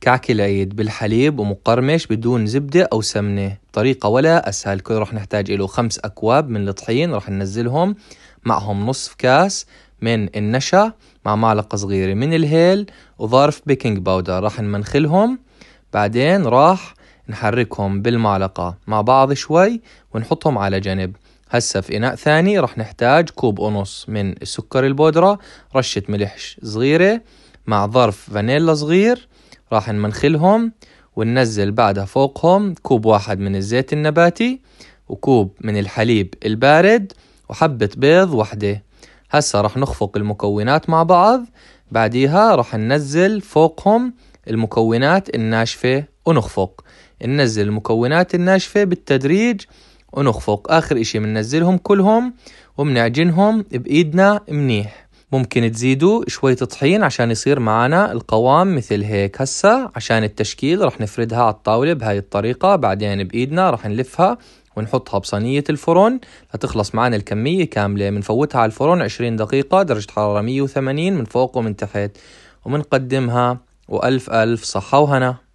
كعك العيد بالحليب ومقرمش بدون زبدة أو سمنة طريقة ولا أسهل كل رح نحتاج له خمس أكواب من الطحين رح ننزلهم معهم نصف كاس من النشا مع معلقة صغيرة من الهيل وظرف بيكنج باودر راح نمنخلهم بعدين راح نحركهم بالمعلقة مع بعض شوي ونحطهم على جنب هسا في إناء ثاني راح نحتاج كوب ونص من السكر البودرة رشة ملح صغيرة مع ظرف فانيلا صغير راح نمنخلهم وننزل بعدها فوقهم كوب واحد من الزيت النباتي وكوب من الحليب البارد وحبة بيض وحدة هسا راح نخفق المكونات مع بعض بعديها راح ننزل فوقهم المكونات الناشفة ونخفق ننزل المكونات الناشفة بالتدريج ونخفق آخر إشي بننزلهم كلهم وبنعجنهم بإيدنا منيح ممكن تزيدوا شوية طحين عشان يصير معنا القوام مثل هيك هسا عشان التشكيل رح نفردها على الطاولة بهاي الطريقة بعدين بإيدنا رح نلفها ونحطها بصينية الفرن لتخلص معنا الكمية كاملة منفوتها على الفرن 20 دقيقة درجة حرارة 180 من فوق ومن تحت وبنقدمها وألف ألف صحة وهنا